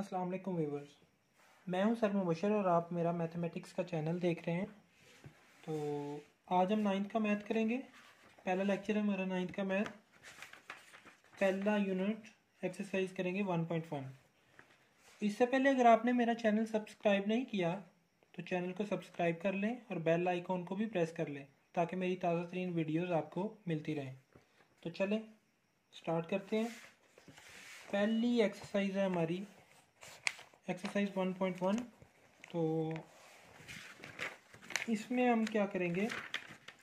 अस्सलाम वालेकुम व्यूवर्स मैं हूं सर मुबशर और आप मेरा मैथमेटिक्स का चैनल देख रहे हैं तो आज हम नाइन्थ का मैथ करेंगे पहला लेक्चर है हमारा नाइन्थ का मैथ पहला यूनिट एक्सरसाइज करेंगे वन पॉइंट वन इससे पहले अगर आपने मेरा चैनल सब्सक्राइब नहीं किया तो चैनल को सब्सक्राइब कर लें और बेल आइकॉन को भी प्रेस कर लें ताकि मेरी ताज़ा तरीन वीडियोज़ आपको मिलती रहें तो चलें स्टार्ट करते हैं पहली एक्सरसाइज है हमारी एक्सरसाइज 1.1 तो इसमें हम क्या करेंगे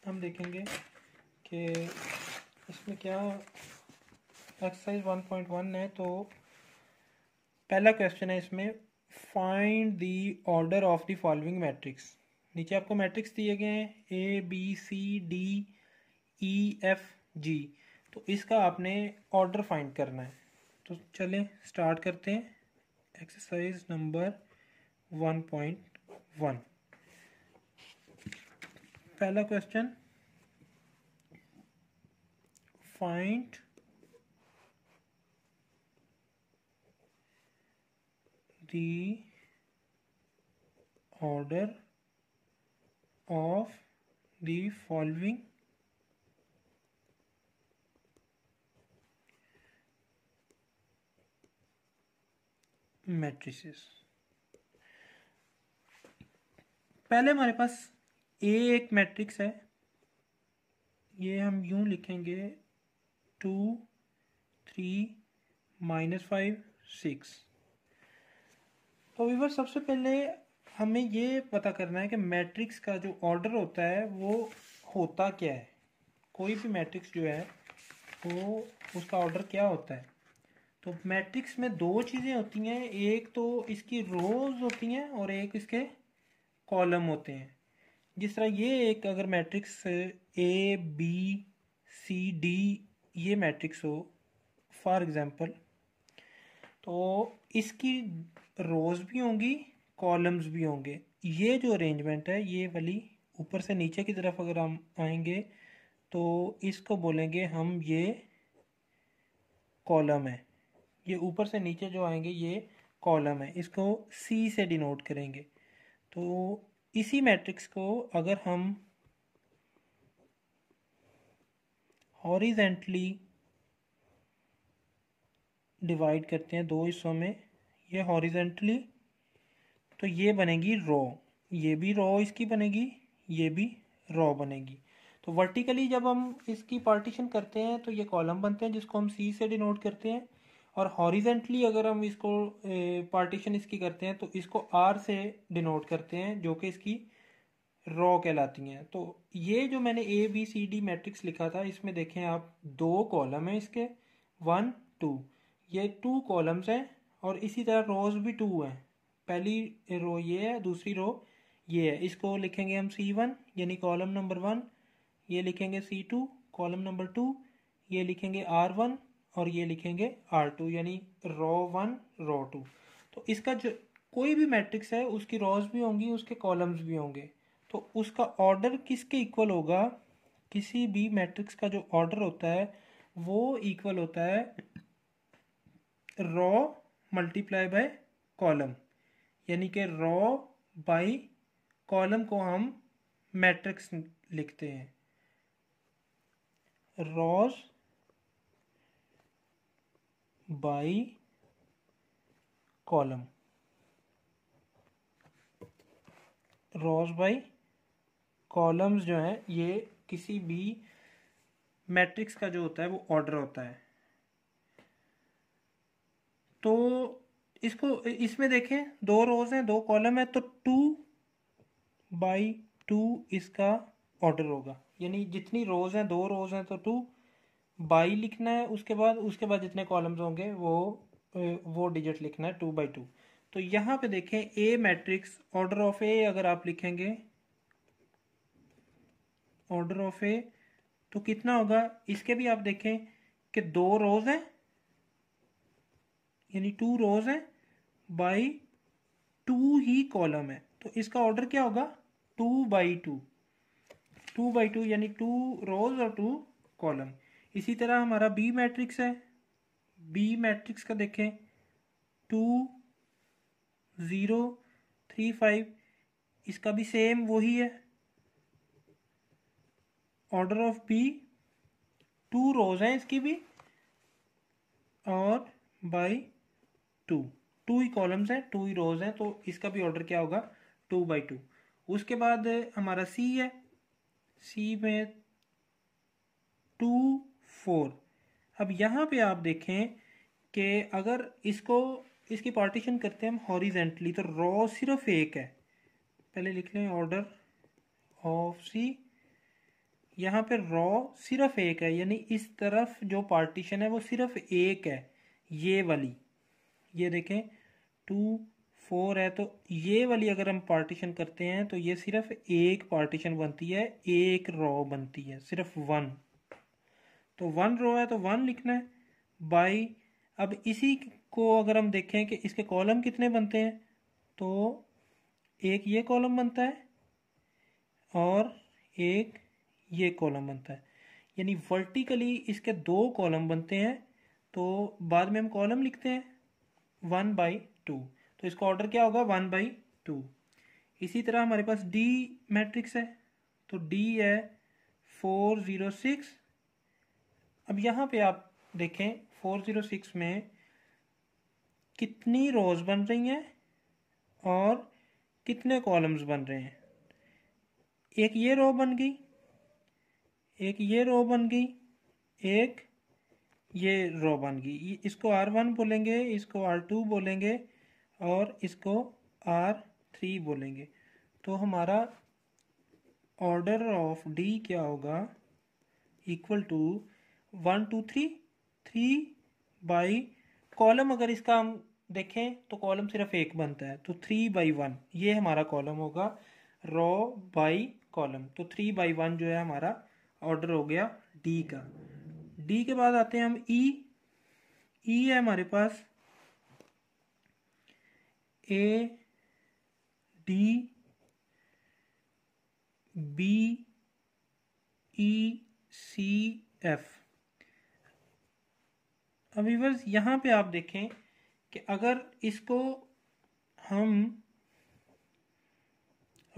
हम देखेंगे कि इसमें क्या एक्सरसाइज 1.1 है तो पहला क्वेश्चन है इसमें find the order of the following matrix नीचे आपको मैट्रिक्स दिए गए हैं A B C D E F G तो इसका आपने ऑर्डर फाइंड करना है तो चलें स्टार्ट करते हैं exercise number one point one पहला question find the order of the following matrices पहले हमारे पास ए एक मैट्रिक्स है ये हम यूं लिखेंगे two three minus five six तो विवर सबसे पहले हमें ये पता करना है कि मैट्रिक्स का जो ऑर्डर होता है वो होता क्या है कोई भी मैट्रिक्स जो है वो उसका ऑर्डर क्या होता है तो मैट्रिक्स में दो चीज़ें होती हैं एक तो इसकी रोज होती हैं और एक इसके कॉलम होते हैं जिस तरह ये एक अगर matrix A B C D ये मैट्रिक्स हो फॉर एग्ज़ाम्पल तो इसकी रोज भी होंगी कॉलम्स भी होंगे ये जो अरेंजमेंट है ये वाली ऊपर से नीचे की तरफ अगर हम आएंगे तो इसको बोलेंगे हम ये कॉलम है ये ऊपर से नीचे जो आएंगे ये कॉलम है इसको सी से डिनोट करेंगे तो इसी मैट्रिक्स को अगर हम हॉरिजेंटली डिवाइड करते हैं दो हिस्सों में ये हॉरिजेंटली तो ये बनेगी रॉ ये भी रॉ इसकी बनेगी ये भी रॉ बनेगी तो वर्टिकली जब हम इसकी पार्टीशन करते हैं तो ये कॉलम बनते हैं जिसको हम सी से डिनोट करते हैं और हॉरिजेंटली अगर हम इसको पार्टीशन इसकी करते हैं तो इसको आर से डिनोट करते हैं जो कि इसकी रॉ कहलाती हैं तो ये जो मैंने A B C D matrix लिखा था इसमें देखें आप दो कॉलम हैं इसके वन टू ये टू कॉलम्स हैं और इसी तरह रोज भी टू हैं पहली रो ये है दूसरी रो ये है इसको लिखेंगे हम सी वन यानी कॉलम नंबर वन ये लिखेंगे C two column number two ये लिखेंगे आर वन और ये लिखेंगे आर टू यानी रो वन रो टू तो इसका जो कोई भी मैट्रिक्स है उसकी रोज भी होंगी उसके कॉलम्स भी होंगे तो उसका ऑर्डर किसके इक्वल होगा किसी भी मैट्रिक्स का जो ऑर्डर होता है वो इक्वल होता है रॉ मल्टीप्लाई बाय कॉलम यानी कि रॉ बाई कॉलम को हम मैट्रिक्स लिखते हैं rows by column rows by columns जो है ये किसी भी मैट्रिक्स का जो होता है वो ऑर्डर होता है तो इसको इसमें देखें दो रोज हैं दो कॉलम है तो टू बाई टू इसका ऑर्डर होगा यानी जितनी रोज हैं दो रोज हैं तो टू बाई लिखना है उसके बाद उसके बाद जितने कॉलम्स होंगे वो वो डिजिट लिखना है टू बाई टू तो यहाँ पे देखें A matrix order of A अगर आप लिखेंगे ऑर्डर ऑफ ए तो कितना होगा इसके भी आप देखें कि दो रोज हैं यानी टू रोज हैं बाई टू ही कॉलम है तो इसका ऑर्डर क्या होगा two by two two by two यानी टू रोज और टू कॉलम इसी तरह हमारा बी मैट्रिक्स है बी मैट्रिक्स का देखें टू ज़ीरो थ्री फाइव इसका भी सेम वही है order of B two rows हैं इसकी भी और बाई टू टू ही कॉलम्स हैं टू ही रोज हैं तो इसका भी ऑर्डर क्या होगा टू बाई टू उसके बाद हमारा सी है सी में टू फोर अब यहाँ पे आप देखें कि अगर इसको इसकी पार्टीशन करते हैं हम हॉरिजेंटली तो रॉ सिर्फ एक है पहले लिख लें ऑर्डर ऑफ सी यहाँ पे रॉ सिर्फ एक है यानी इस तरफ जो पार्टीशन है वो सिर्फ एक है ये वाली ये देखें टू फोर है तो ये वाली अगर हम पार्टीशन करते हैं तो ये सिर्फ एक पार्टीशन बनती है एक रॉ बनती है सिर्फ वन तो वन रो है तो वन लिखना है बाई अब इसी को अगर हम देखें कि इसके कॉलम कितने बनते हैं तो एक ये कॉलम बनता है और एक ये कॉलम बनता है यानी वर्टिकली इसके दो कॉलम बनते हैं तो बाद में हम कॉलम लिखते हैं वन बाई टू तो इसका ऑर्डर क्या होगा वन बाई टू इसी तरह हमारे पास डी मैट्रिक्स है तो डी है फोर ज़ीरो सिक्स अब यहाँ पे आप देखें 406 में कितनी रोज बन रही हैं और कितने कॉलम्स बन रहे हैं एक ये रो बन गई एक ये रो बन गई एक ये रो बन गई इसको आर वन बोलेंगे इसको आर टू बोलेंगे और इसको आर थ्री बोलेंगे तो हमारा ऑर्डर ऑफ डी क्या होगा equal to one two three three by column अगर इसका हम देखें तो कॉलम सिर्फ एक बनता है तो थ्री बाई वन ये हमारा कॉलम होगा रॉ बाई कॉलम तो थ्री बाई वन जो है हमारा ऑर्डर हो गया डी का डी के बाद आते हैं हम ई e. ई e है हमारे पास A D B E C F अबीवर्स यहाँ पे आप देखें कि अगर इसको हम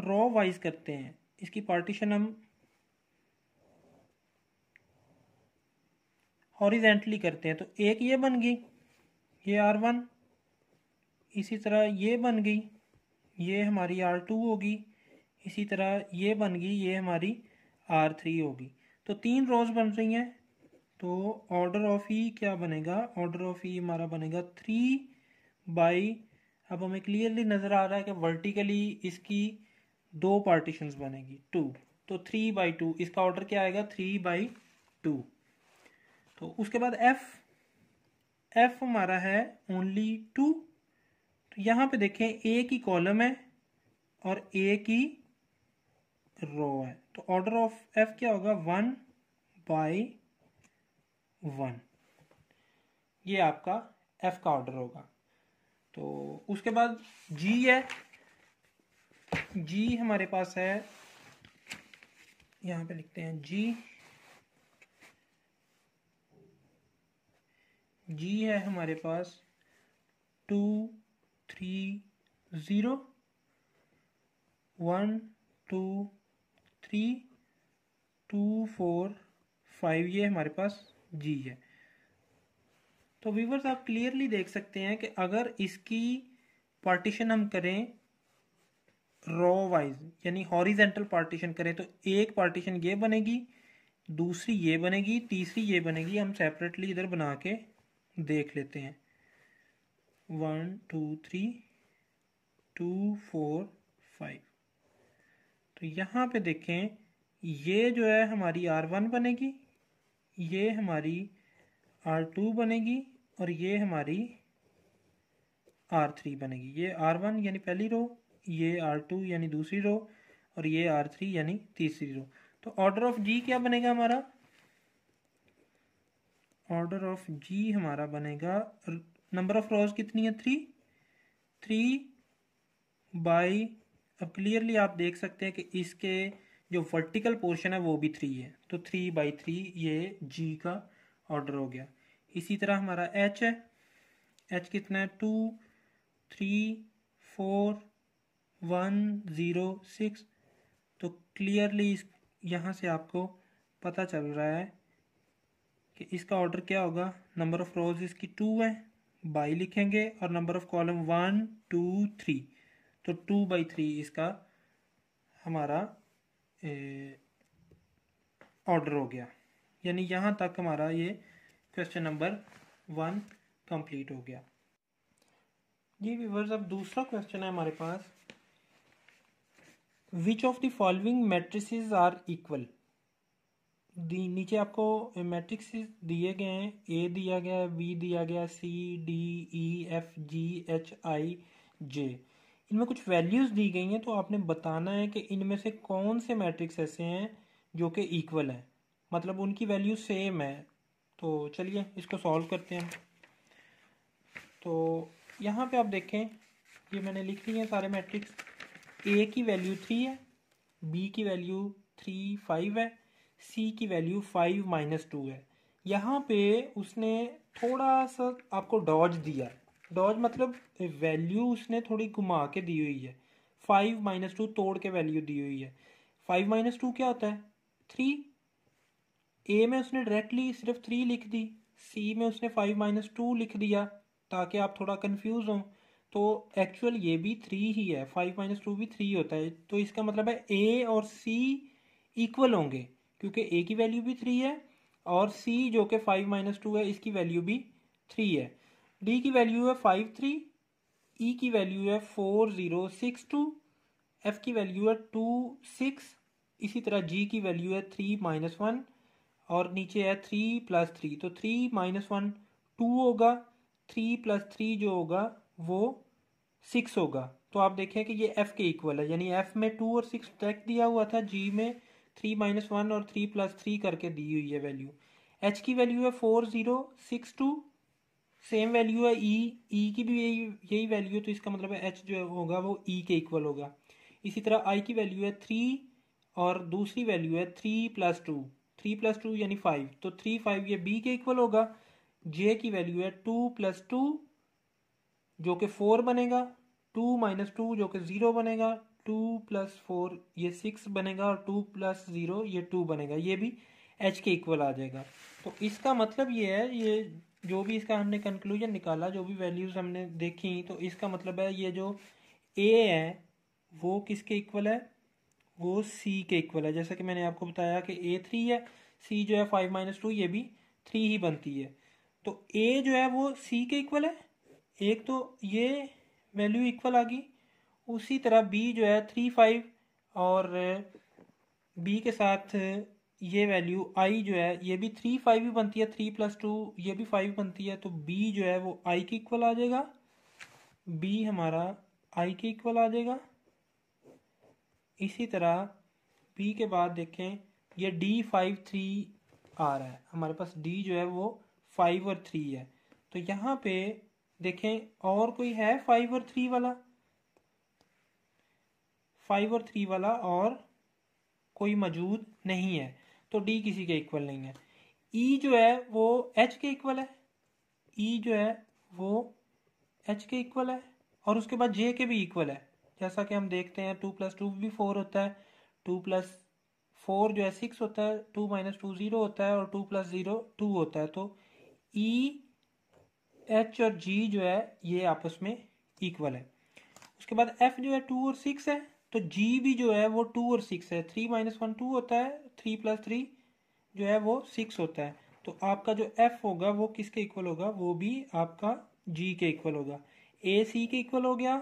रॉ वाइज करते हैं इसकी पार्टीशन हम हॉरिजेंटली करते हैं तो एक ये बन गई ये आर वन इसी तरह ये बन गई ये हमारी आर टू होगी इसी तरह ये बन गई ये हमारी आर थ्री होगी तो तीन रोज बन रही हैं तो ऑर्डर ऑफ ई क्या बनेगा ऑर्डर ऑफ ई हमारा बनेगा थ्री बाई अब हमें क्लियरली नज़र आ रहा है कि वर्टिकली इसकी दो पार्टीशन बनेगी टू तो थ्री बाई टू इसका ऑर्डर क्या आएगा थ्री बाई टू तो उसके बाद एफ एफ हमारा है ओनली टू तो यहाँ पे देखें ए की कॉलम है और ए की रो है तो ऑर्डर ऑफ एफ क्या होगा वन बाई वन ये आपका एफ का ऑर्डर होगा तो उसके बाद जी है जी हमारे पास है यहाँ पे लिखते हैं जी जी है हमारे पास two three zero one two three two four five ये हमारे पास जी है तो व्यूवर्स आप क्लियरली देख सकते हैं कि अगर इसकी पार्टीशन हम करें रॉ वाइज यानी हॉरिजेंटल पार्टीशन करें तो एक पार्टीशन ये बनेगी दूसरी ये बनेगी तीसरी ये बनेगी हम सेपरेटली इधर बना के देख लेते हैं one two three two four five तो यहाँ पे देखें ये जो है हमारी आर वन बनेगी ये हमारी आर टू बनेगी और ये हमारी आर थ्री बनेगी ये आर वन यानी पहली रो ये आर टू यानी दूसरी रो और ये आर थ्री यानी तीसरी रो तो ऑर्डर ऑफ जी क्या बनेगा हमारा ऑर्डर ऑफ जी हमारा बनेगा नंबर ऑफ रोज कितनी है थ्री थ्री बाई अब क्लियरली आप देख सकते हैं कि इसके जो वर्टिकल पोर्शन है वो भी थ्री है तो थ्री बाई थ्री ये जी का ऑर्डर हो गया इसी तरह हमारा एच है एच कितना है two three four one zero six तो क्लियरली इस यहाँ से आपको पता चल रहा है कि इसका ऑर्डर क्या होगा नंबर ऑफ़ रोज इसकी टू है बाई लिखेंगे और number of column one two three तो टू बाई थ्री इसका हमारा ऑर्डर हो गया यानी यहाँ तक हमारा ये क्वेश्चन नंबर वन कंप्लीट हो गया जी व्यूवर्स अब दूसरा क्वेश्चन है हमारे पास which of the following matrices are equal दी नीचे आपको मैट्रिक्स दिए गए हैं ए दिया गया है बी दिया गया C D E F G H I J इनमें कुछ वैल्यूज़ दी गई हैं तो आपने बताना है कि इनमें से कौन से मैट्रिक्स ऐसे हैं जो कि इक्वल हैं मतलब उनकी वैल्यू सेम है तो चलिए इसको सॉल्व करते हैं तो यहाँ पे आप देखें ये मैंने लिख लिए हैं सारे मैट्रिक्स ए की वैल्यू थ्री है बी की वैल्यू थ्री फाइव है सी की वैल्यू फाइव माइनस टू है यहाँ पे उसने थोड़ा सा आपको डॉज दिया डॉज मतलब वैल्यू उसने थोड़ी घुमा के दी हुई है फाइव माइनस टू तोड़ के वैल्यू दी हुई है फाइव माइनस टू क्या होता है थ्री ए में उसने डायरेक्टली सिर्फ थ्री लिख दी सी में उसने फाइव माइनस टू लिख दिया ताकि आप थोड़ा कन्फ्यूज हों तो एक्चुअल ये भी थ्री ही है फाइव माइनस टू भी थ्री होता है तो इसका मतलब है ए और सी इक्वल होंगे क्योंकि ए की वैल्यू भी थ्री है और सी जो कि फाइव माइनस टू है इसकी वैल्यू भी थ्री है डी की वैल्यू है फाइव थ्री ई की वैल्यू है four zero six two F की वैल्यू है टू सिक्स इसी तरह जी की वैल्यू है थ्री माइनस वन और नीचे है थ्री प्लस थ्री तो थ्री माइनस वन टू होगा थ्री प्लस थ्री जो होगा वो सिक्स होगा तो आप देखें कि ये एफ के इक्वल है यानी एफ में टू और सिक्स टैक दिया हुआ था जी में थ्री माइनस वन और थ्री प्लस थ्री करके दी हुई है वैल्यू एच की वैल्यू है four zero six two same value है ई e, ई e की भी यही यही वैल्यू है तो इसका मतलब एच जो होगा वो ई e के इक्वल होगा इसी तरह आई की वैल्यू है थ्री और दूसरी वैल्यू है three plus two three plus two यानी फाइव तो थ्री फाइव ये बी के इक्वल होगा जे की वैल्यू है टू प्लस टू जो कि फोर बनेगा टू माइनस टू जो कि ज़ीरो बनेगा टू प्लस फोर ये सिक्स बनेगा और टू प्लस ज़ीरो ये टू बनेगा ये भी एच के इक्वल आ जाएगा तो इसका मतलब ये है ये जो भी इसका हमने कंक्लूजन निकाला जो भी वैल्यूज़ हमने देखी तो इसका मतलब है ये जो ए है वो किसके इक्वल है वो सी के इक्वल है जैसा कि मैंने आपको बताया कि ए थ्री है सी जो है फाइव माइनस टू ये भी थ्री ही बनती है तो ए जो है वो सी के इक्वल है एक तो ये वैल्यू इक्वल आ गई उसी तरह बी जो है थ्री फाइव और बी के साथ ये वैल्यू आई जो है ये भी थ्री फाइव ही बनती है थ्री प्लस टू ये भी फाइव बनती है तो बी जो है वो आई के इक्वल आ जाएगा बी हमारा आई के इक्वल आ जाएगा इसी तरह बी के बाद देखें ये डी फाइव थ्री आ रहा है हमारे पास डी जो है वो फाइव और थ्री है तो यहाँ पे देखें और कोई है फाइव और थ्री वाला फाइव और थ्री वाला और कोई मौजूद नहीं है तो डी किसी के इक्वल नहीं है ई e जो है वो एच के इक्वल है ई e जो है वो एच के इक्वल है और उसके बाद जे के भी इक्वल है जैसा कि हम देखते हैं टू प्लस टू भी फोर होता है टू प्लस फोर जो है सिक्स होता है टू माइनस टू ज़ीरो होता है और टू प्लस ज़ीरो टू होता है तो ई e, एच और जी जो है ये आपस में इक्वल है उसके बाद एफ जो है टू और सिक्स है तो जी भी जो है वो टू और सिक्स है थ्री माइनस वन टू होता है थ्री प्लस थ्री जो है वो सिक्स होता है तो आपका जो एफ होगा वो किसके इक्वल होगा वो भी आपका जी के इक्वल होगा ए सी के इक्वल हो गया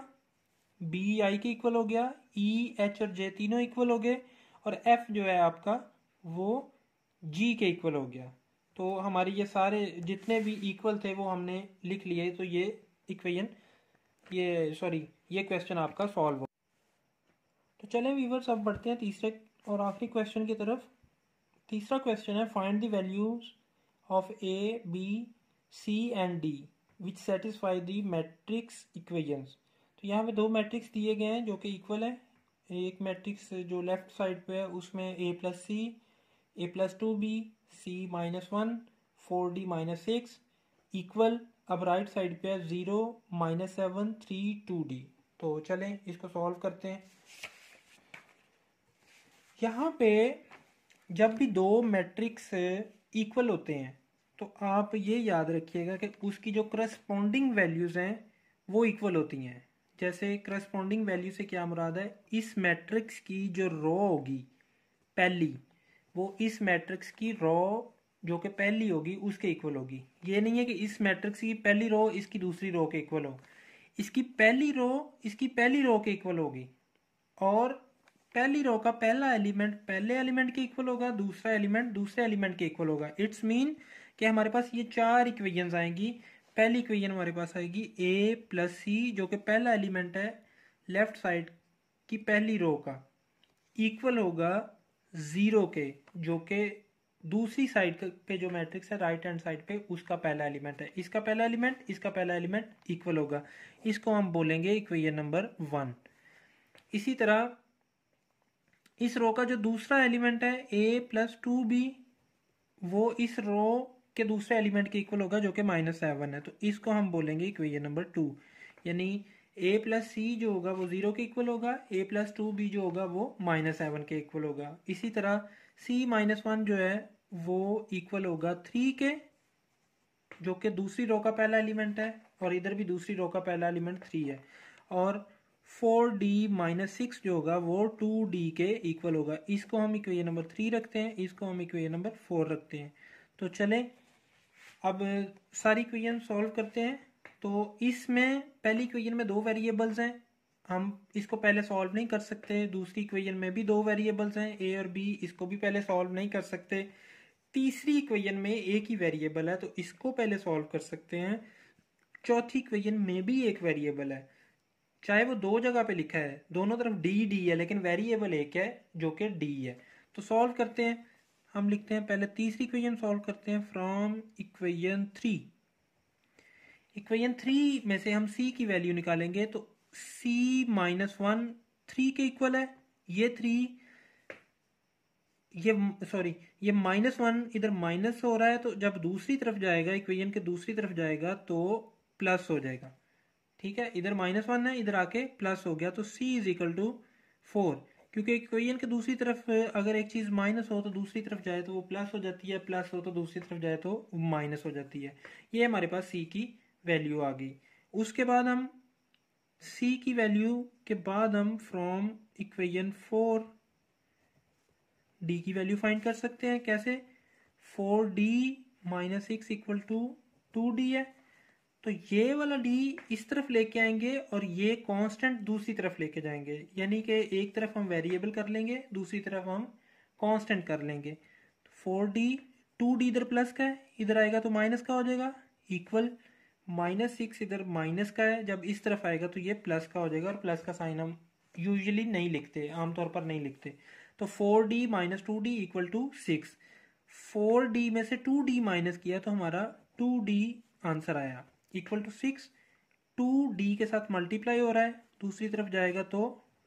बी आई के इक्वल हो गया ई e, एच और जे तीनों इक्वल हो गए और एफ जो है आपका वो जी के इक्वल हो गया तो हमारे ये सारे जितने भी इक्वल थे वो हमने लिख लिए तो ये इक्वेशन ये सॉरी ये क्वेश्चन आपका सॉल्व हो तो चलें वीवर्स अब बढ़ते हैं तीसरे और आखिरी क्वेश्चन की तरफ तीसरा क्वेश्चन है find the values of A B C and D which satisfy the matrix equations तो यहाँ पे दो मैट्रिक्स दिए गए हैं जो कि इक्वल है एक मैट्रिक्स जो लेफ्ट साइड पे है उसमें A plus C A plus two B C minus one four D minus six equal अब राइट साइड पे है zero minus seven three two D तो चलें इसको सॉल्व करते हैं यहाँ पे जब भी दो मैट्रिक्स इक्वल होते हैं तो आप ये याद रखिएगा कि उसकी जो करस्पॉन्डिंग वैल्यूज़ हैं वो इक्वल होती हैं जैसे करस्पॉन्डिंग वैल्यू से क्या मुराद है इस मैट्रिक्स की जो रॉ होगी पहली वो इस मैट्रिक्स की रॉ जो कि पहली होगी उसके इक्वल होगी ये नहीं है कि इस मैट्रिक्स की पहली रो इसकी दूसरी रो के इक्वल हो इसकी पहली रो इसकी पहली रो के इक्वल होगी और पहली रो का पहला एलिमेंट पहले एलिमेंट के इक्वल होगा दूसरा एलिमेंट दूसरे एलिमेंट के इक्वल होगा इट्स मीन कि हमारे पास ये चार इक्वेजन आएंगी पहली इक्वेजन हमारे पास आएगी ए प्लस सी जो कि पहला एलिमेंट है लेफ्ट साइड की पहली रो का इक्वल होगा ज़ीरो के जो के दूसरी साइड पे जो मैट्रिक्स है राइट हैंड साइड पे उसका पहला एलिमेंट है इसका पहला एलिमेंट इसका पहला एलिमेंट इक्वल होगा इसको हम बोलेंगे इक्वेजन नंबर वन इसी तरह इस रो का जो दूसरा एलिमेंट है ए प्लस टू बी वो इस रो के दूसरे एलिमेंट के इक्वल होगा जो कि माइनस सेवन है तो इसको हम बोलेंगे इक्वेशन नंबर टू यानी ए प्लस सी जो होगा वो जीरो के इक्वल होगा ए प्लस टू बी जो होगा वो माइनस सेवन के इक्वल होगा इसी तरह सी माइनस वन जो है वो इक्वल होगा थ्री के जो कि दूसरी रो का पहला एलिमेंट है और इधर भी दूसरी रो का पहला एलिमेंट थ्री है और फोर डी माइनस सिक्स जो होगा वो टू डी के इक्वल होगा इसको हम इक्वे नंबर थ्री रखते हैं इसको हम इक्वेशन नंबर फोर रखते हैं तो चले अब सारी इक्वेशन सॉल्व करते हैं तो इसमें पहली इक्वेजन में दो वेरिएबल्स हैं हम इसको पहले सॉल्व नहीं कर सकते दूसरी इक्वेजन में भी दो वेरिएबल्स हैं ए और बी इसको भी पहले सॉल्व नहीं कर सकते तीसरी इक्वेजन में एक ही वेरिएबल है तो इसको पहले सॉल्व कर सकते हैं चौथी इक्वेजन में भी एक वेरिएबल है चाहे वो दो जगह पे लिखा है दोनों तरफ डी डी है लेकिन वेरिएबल एक है जो कि डी है तो सॉल्व करते हैं हम लिखते हैं पहले तीसरी इक्वेशन सॉल्व करते हैं from equation three equation three में से हम सी की वैल्यू निकालेंगे तो सी माइनस वन थ्री के इक्वल है ये थ्री ये सॉरी ये माइनस वन इधर माइनस हो रहा है तो जब दूसरी तरफ जाएगा इक्वेशन के दूसरी तरफ जाएगा तो प्लस हो जाएगा ठीक है इधर माइनस वन है इधर आके प्लस हो गया तो C is equal to four क्योंकि इक्वेशन के दूसरी तरफ अगर एक चीज़ माइनस हो तो दूसरी तरफ जाए तो वो प्लस हो जाती है प्लस हो तो दूसरी तरफ जाए तो माइनस हो जाती है ये हमारे पास सी की वैल्यू आ गई उसके बाद हम सी की वैल्यू के बाद हम फ्रॉम इक्वेशन फोर डी की वैल्यू फाइंड कर सकते हैं कैसे four D minus six equal to two D है तो ये वाला डी इस तरफ लेके आएंगे और ये कांस्टेंट दूसरी तरफ लेके जाएंगे यानी कि एक तरफ हम वेरिएबल कर लेंगे दूसरी तरफ हम कांस्टेंट कर लेंगे फोर डी टू डी इधर प्लस का है इधर आएगा तो माइनस का हो जाएगा इक्वल माइनस सिक्स इधर माइनस का है जब इस तरफ आएगा तो ये प्लस का हो जाएगा और प्लस का साइन हम यूजली नहीं लिखते आमतौर पर नहीं लिखते तो four D minus two D equal to six four D में से टू डी माइनस किया तो हमारा टू डी आंसर आया equal to six two D के साथ मल्टीप्लाई हो रहा है दूसरी तरफ जाएगा तो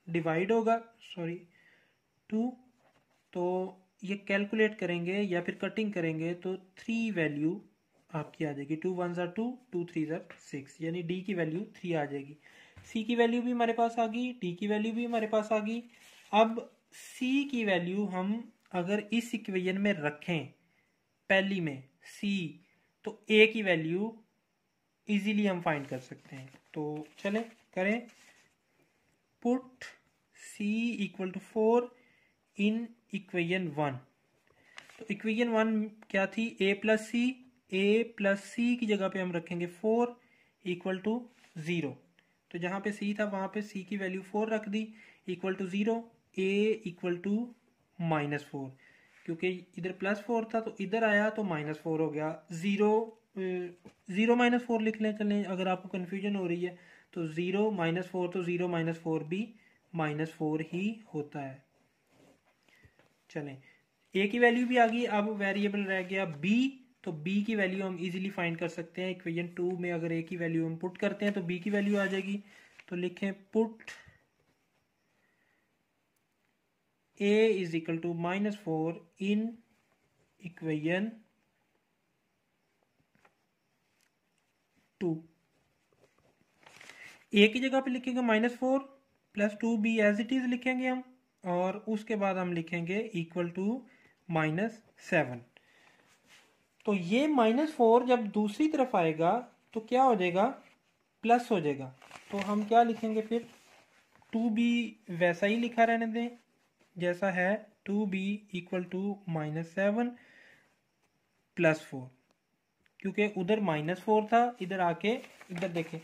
डिवाइड होगा सॉरी टू तो ये कैलकुलेट करेंगे या फिर कटिंग करेंगे तो थ्री वैल्यू आपकी आ जाएगी टू वन ज़ार टू टू थ्री ज़ार सिक्स यानी डी की वैल्यू थ्री आ जाएगी सी की वैल्यू भी हमारे पास आ गई डी की वैल्यू भी हमारे पास आ गई अब सी की वैल्यू हम अगर इस इक्वेशन में रखें पहली में सी तो ए की वैल्यू इजीली हम फाइंड कर सकते हैं तो चले करें put C equal to four in equation one तो इक्वेशन वन क्या थी ए प्लस सी ए प्लस सी की जगह पे हम रखेंगे फोर इक्वल टू ज़ीरो तो जहां पे सी था वहां पे सी की वैल्यू फोर रख दी equal to zero A equal to minus four क्योंकि इधर प्लस फोर था तो इधर आया तो माइनस फोर हो गया ज़ीरो ज़ीरो माइनस फोर लिख लें चलें अगर आपको कन्फ्यूजन हो रही है तो ज़ीरो माइनस फोर तो ज़ीरो माइनस फोर भी माइनस फोर ही होता है चलें ए की वैल्यू भी आ गई अब वेरिएबल रह गया बी तो बी की वैल्यू हम इजीली फाइंड कर सकते हैं इक्वेशन टू में अगर ए की वैल्यू हम पुट करते हैं तो बी की वैल्यू आ जाएगी तो लिखें put A is equal to minus four in equation two A की जगह पे लिखेंगे minus four plus two B as it is लिखेंगे हम और उसके बाद हम लिखेंगे इक्वल टू माइनस सेवन तो ये माइनस फोर जब दूसरी तरफ आएगा तो क्या हो जाएगा प्लस हो जाएगा तो हम क्या लिखेंगे फिर टू बी वैसा ही लिखा रहने दें जैसा है two B equal to minus seven plus four क्योंकि उधर माइनस फोर था इधर आके इधर देखें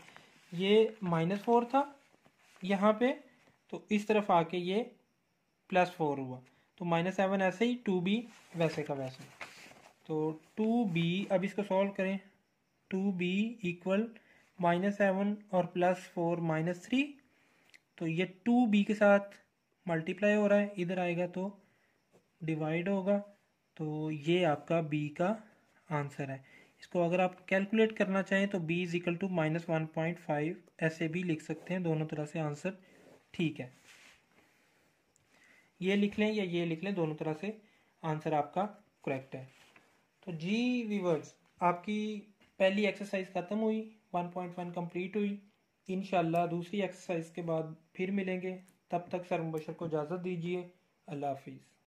ये माइनस फोर था यहाँ पे तो इस तरफ आके ये प्लस फोर हुआ तो माइनस सेवन ऐसे ही टू बी वैसे का वैसे तो टू बी अब इसको सॉल्व करें two B equal minus seven और प्लस फोर माइनस थ्री तो ये टू बी के साथ मल्टीप्लाई हो रहा है इधर आएगा तो डिवाइड होगा तो ये आपका बी का आंसर है इसको अगर आप कैलकुलेट करना चाहें तो B is equal to minus one point five ऐसे भी लिख सकते हैं दोनों तरह से आंसर ठीक है ये लिख लें या ये लिख लें दोनों तरह से आंसर आपका करेक्ट है तो जी वीवर्स आपकी पहली एक्सरसाइज ख़त्म हुई 1.1 कंप्लीट हुई इन दूसरी एक्सरसाइज के बाद फिर मिलेंगे तब तक सर मुबशर को इजाज़त दीजिए अल्लाह हाफिज़